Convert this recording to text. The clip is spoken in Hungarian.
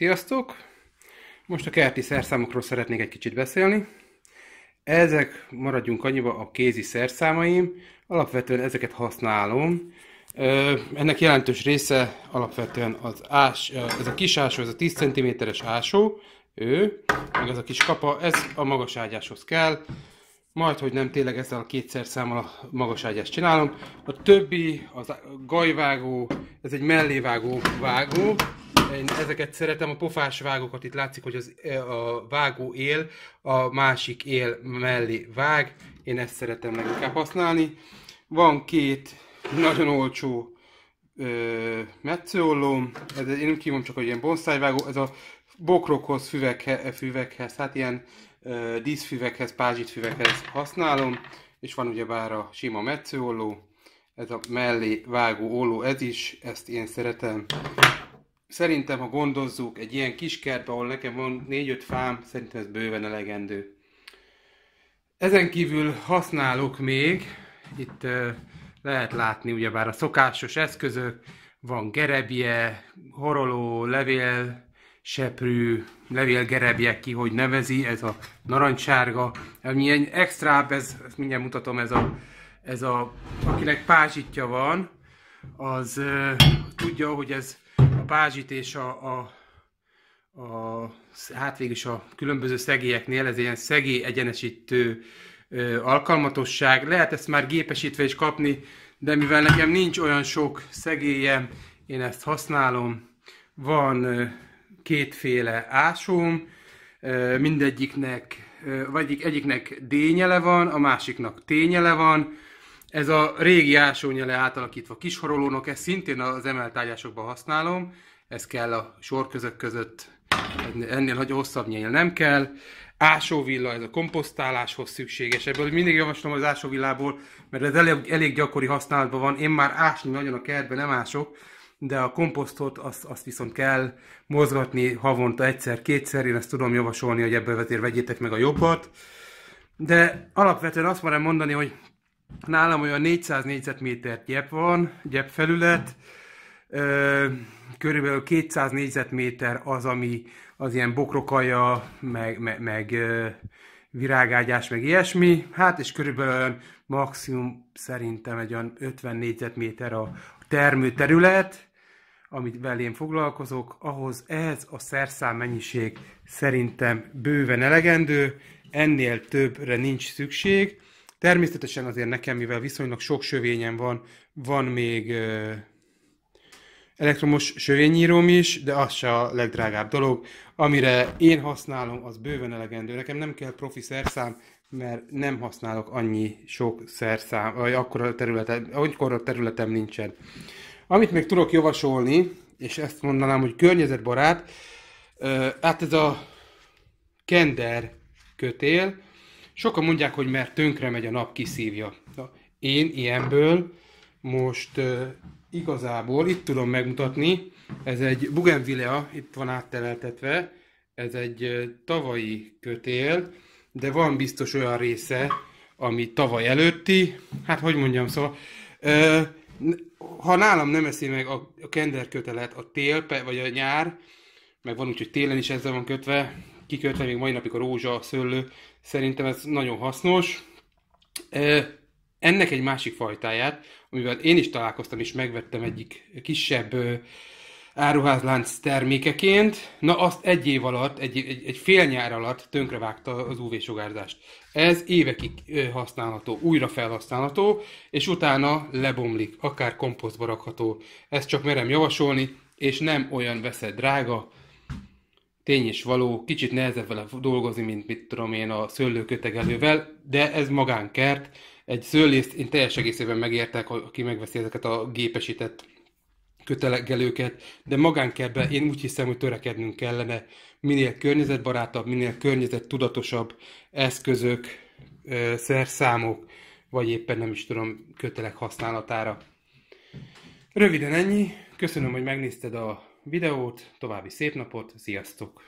Sziasztok! Most a kerti szerszámokról szeretnék egy kicsit beszélni. Ezek, maradjunk annyiba, a kézi szerszámaim. Alapvetően ezeket használom. Ennek jelentős része alapvetően az ás, ez a kis ásó, ez a 10 cm-es ásó, ő, meg ez a kis kapa, ez a magas ágyáshoz kell. Majd, hogy nem tényleg ezzel a kétszer számmal a magas ágyást csinálom. A többi, az a gajvágó, ez egy mellévágó vágó, én ezeket szeretem, a pofás vágókat itt látszik, hogy az, e, a vágó él, a másik él mellé vág. Én ezt szeretem leginkább használni. Van két nagyon olcsó ö, metszőollóm, ez, én nem kívom csak, hogy ilyen bonszájvágó, ez a bokrokhoz, füvekhez füvekhez, hát ilyen ö, díszfüvekhez, füvekhez használom, és van ugyebár a sima metszőolló, ez a mellé vágó olló, ez is, ezt én szeretem, szerintem, ha gondozzuk, egy ilyen kis kertbe, ahol nekem van 4-5 fám, szerintem ez bőven elegendő. Ezen kívül használok még, itt lehet látni ugyebár a szokásos eszközök, van gerebje, horoló, levél, seprű, levélgerebje ki, hogy nevezi, ez a narancsárga. Ami egy extrább, ez, ezt mindjárt mutatom, ez a, ez a, akinek pázsitja van, az euh, tudja, hogy ez Bázsit és a, a, a hát végül is a különböző szegélyeknél, ez ilyen szegély egyenesítő ö, alkalmatosság. Lehet ezt már gépesítve is kapni, de mivel nekem nincs olyan sok szegélyem, én ezt használom. Van ö, kétféle ásóm, ö, mindegyiknek, vagy egyiknek dényele van, a másiknak tényele van, ez a régi ásónyele átalakítva kisharolónok ezt szintén az emeltágyásokban használom, ez kell a sorközök között, ennél hogy hosszabb nyél nem kell. Ásóvilla, ez a komposztáláshoz szükséges. Ebből mindig javaslom az ásóvillából, mert ez elég, elég gyakori használatban van. Én már ásni nagyon a kertben nem ások, de a komposztot azt, azt viszont kell mozgatni havonta egyszer-kétszer. Én ezt tudom javasolni, hogy ebből vetér vegyétek meg a jobbat. De alapvetően azt már mondani, hogy Nálam olyan 400 négyzetméter gyep van, gyep felület, körülbelül 200 négyzetméter az, ami az ilyen bokrokaja, meg, meg, meg virágágyás, meg ilyesmi. Hát, és körülbelül maximum szerintem egy olyan 50 négyzetméter a termőterület, amit velém foglalkozok, ahhoz ez a szerszám mennyiség szerintem bőven elegendő, ennél többre nincs szükség. Természetesen azért nekem, mivel viszonylag sok sövényem van, van még elektromos sövényíróm is, de az se a legdrágább dolog. Amire én használom, az bőven elegendő. Nekem nem kell profi szerszám, mert nem használok annyi sok szerszám, vagy akkora területen, a területem nincsen. Amit még tudok javasolni, és ezt mondanám, hogy környezetbarát, hát ez a kender kötél, Sokan mondják, hogy mert tönkre megy a nap, kiszívja. Na, én ilyenből most uh, igazából itt tudom megmutatni, ez egy bugenvilea, itt van átteleltetve, ez egy uh, tavalyi kötél, de van biztos olyan része, ami tavaly előtti, hát hogy mondjam, szóval uh, ha nálam nem eszi meg a, a kender kötelet a tél, vagy a nyár, meg van úgy, hogy télen is ezzel van kötve, kikötve még mai napig a rózsa, szőlő. Szerintem ez nagyon hasznos. Ennek egy másik fajtáját, amivel én is találkoztam és megvettem egyik kisebb áruházlánc termékeként, na azt egy év alatt, egy, egy, egy fél nyár alatt tönkrevágta az UV-sugárzást. Ez évekig használható, újra felhasználható, és utána lebomlik, akár komposztba rakható. Ezt csak merem javasolni, és nem olyan veszed drága, tény és való, kicsit nehezebb vele dolgozni, mint mit tudom én a szőlőkötegelővel, de ez magánkert. Egy szőlészt én teljes egészében megértek, aki megveszi ezeket a gépesített kötelegelőket, de magánkertben én úgy hiszem, hogy törekednünk kellene minél környezetbarátabb, minél környezettudatosabb eszközök, szerszámok, vagy éppen nem is tudom, kötelek használatára. Röviden ennyi. Köszönöm, hogy megnézted a videót, további szép napot, sziasztok!